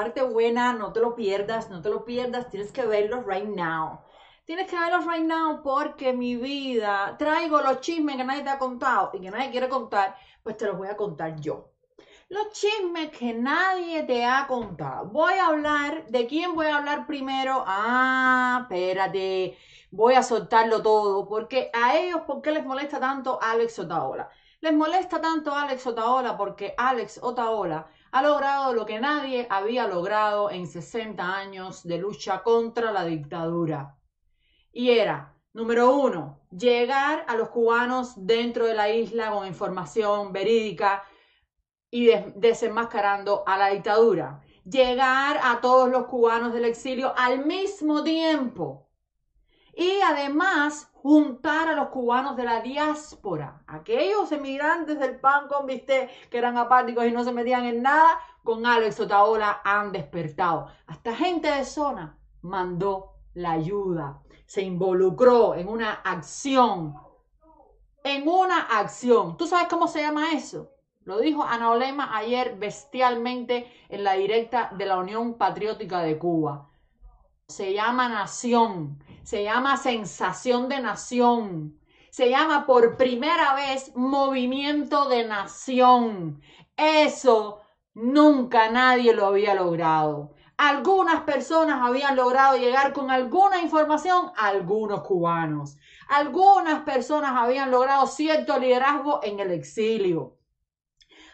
parte buena, no te lo pierdas, no te lo pierdas, tienes que verlos right now. Tienes que verlos right now porque mi vida, traigo los chismes que nadie te ha contado y que nadie quiere contar, pues te los voy a contar yo. Los chismes que nadie te ha contado. Voy a hablar, ¿de quién voy a hablar primero? Ah, espérate voy a soltarlo todo, porque a ellos, ¿por qué les molesta tanto Alex Otaola? Les molesta tanto Alex Otaola porque Alex Otaola ha logrado lo que nadie había logrado en 60 años de lucha contra la dictadura. Y era, número uno, llegar a los cubanos dentro de la isla con información verídica y desenmascarando a la dictadura. Llegar a todos los cubanos del exilio al mismo tiempo y además juntar a los cubanos de la diáspora, aquellos emigrantes del pan con bistec que eran apáticos y no se metían en nada, con Alex Otaola han despertado. Hasta gente de zona mandó la ayuda, se involucró en una acción, en una acción. ¿Tú sabes cómo se llama eso? Lo dijo Ana Olema ayer bestialmente en la directa de la Unión Patriótica de Cuba. Se llama nación se llama Sensación de Nación, se llama por primera vez Movimiento de Nación. Eso nunca nadie lo había logrado. Algunas personas habían logrado llegar con alguna información, algunos cubanos. Algunas personas habían logrado cierto liderazgo en el exilio.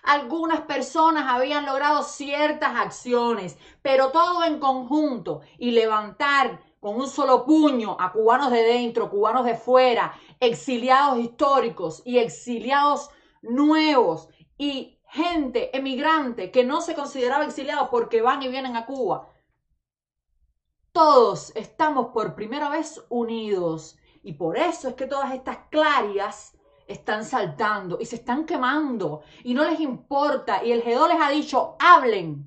Algunas personas habían logrado ciertas acciones, pero todo en conjunto y levantar con un solo puño a cubanos de dentro, cubanos de fuera, exiliados históricos y exiliados nuevos y gente emigrante que no se consideraba exiliado porque van y vienen a Cuba. Todos estamos por primera vez unidos y por eso es que todas estas clarias están saltando y se están quemando y no les importa y el GEDO les ha dicho, hablen,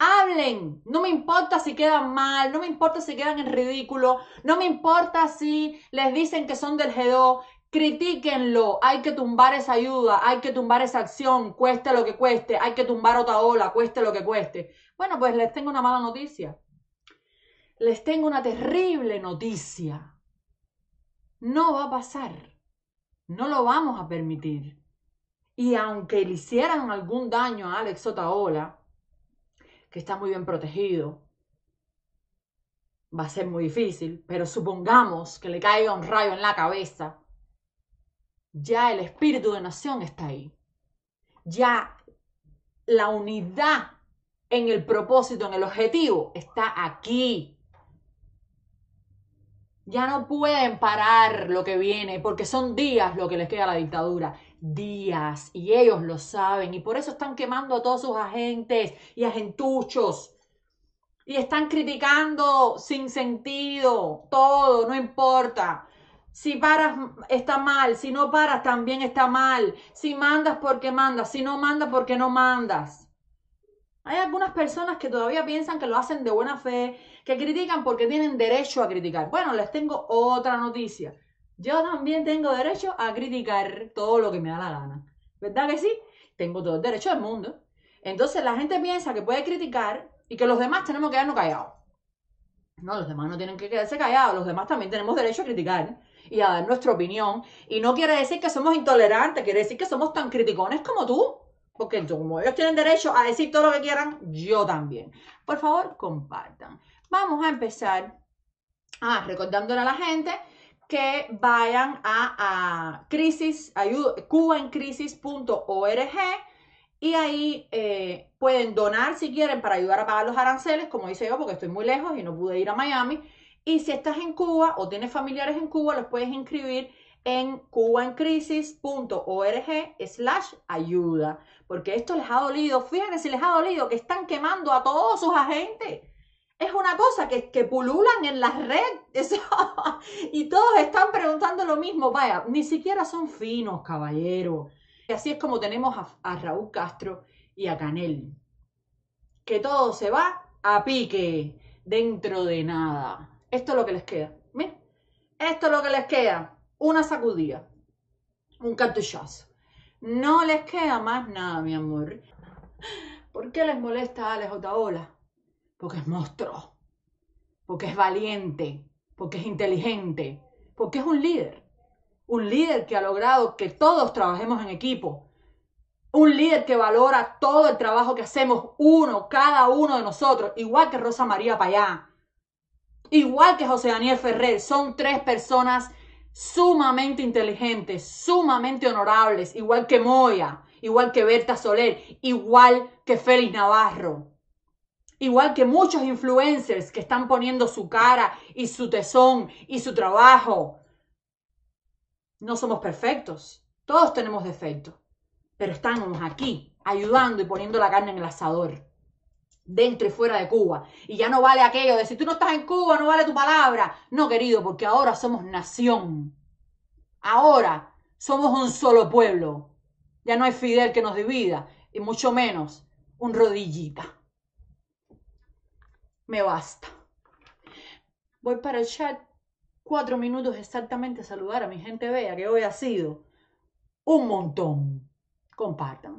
Hablen, no me importa si quedan mal, no me importa si quedan en ridículo, no me importa si les dicen que son del g critíquenlo, hay que tumbar esa ayuda, hay que tumbar esa acción, cueste lo que cueste, hay que tumbar otra ola, cueste lo que cueste. Bueno, pues les tengo una mala noticia, les tengo una terrible noticia. No va a pasar, no lo vamos a permitir. Y aunque le hicieran algún daño a Alex Otaola, está muy bien protegido. Va a ser muy difícil, pero supongamos que le caiga un rayo en la cabeza. Ya el espíritu de nación está ahí. Ya la unidad en el propósito, en el objetivo, está aquí. Ya no pueden parar lo que viene porque son días lo que les queda a la dictadura días y ellos lo saben y por eso están quemando a todos sus agentes y agentuchos y están criticando sin sentido todo, no importa. Si paras está mal, si no paras también está mal, si mandas porque mandas, si no mandas porque no mandas. Hay algunas personas que todavía piensan que lo hacen de buena fe, que critican porque tienen derecho a criticar. Bueno, les tengo otra noticia. Yo también tengo derecho a criticar todo lo que me da la gana. ¿Verdad que sí? Tengo todo el derecho del mundo. Entonces la gente piensa que puede criticar y que los demás tenemos que quedarnos callados. No, los demás no tienen que quedarse callados, los demás también tenemos derecho a criticar y a dar nuestra opinión. Y no quiere decir que somos intolerantes, quiere decir que somos tan criticones como tú. Porque como ellos tienen derecho a decir todo lo que quieran, yo también. Por favor, compartan. Vamos a empezar ah, recordándole a la gente que vayan a, a crisis, y ahí eh, pueden donar si quieren para ayudar a pagar los aranceles, como hice yo, porque estoy muy lejos y no pude ir a Miami. Y si estás en Cuba o tienes familiares en Cuba, los puedes inscribir en cubaencrisis.org slash ayuda, porque esto les ha dolido, fíjense si les ha dolido que están quemando a todos sus agentes es una cosa que, que pululan en las red y todos están preguntando lo mismo. Vaya, ni siquiera son finos, caballero. Y así es como tenemos a, Raúl Castro y a Canel. Que todo se va a pique dentro de nada. Esto es lo que les queda. Mira, esto es lo que les queda. Una sacudida. Un cartuchazo. No les queda más nada, mi amor. ¿Por qué les molesta a Alex Otaola? porque es monstruo, porque es valiente, porque es inteligente, porque es un líder. Un líder que ha logrado que todos trabajemos en equipo. Un líder que valora todo el trabajo que hacemos uno, cada uno de nosotros, igual que Rosa María Payá, igual que José Daniel Ferrer. Son tres personas sumamente inteligentes, sumamente honorables, igual que Moya, igual que Berta Soler, igual que Félix Navarro. Igual que muchos influencers que están poniendo su cara y su tesón y su trabajo. No somos perfectos. Todos tenemos defectos. Pero estamos aquí ayudando y poniendo la carne en el asador. Dentro y fuera de Cuba. Y ya no vale aquello de si tú no estás en Cuba, no vale tu palabra. No, querido, porque ahora somos nación. Ahora somos un solo pueblo. Ya no hay Fidel que nos divida. Y mucho menos un rodillita me basta. Voy para el chat cuatro minutos exactamente a saludar a mi gente Vea que hoy ha sido un montón. Compartan.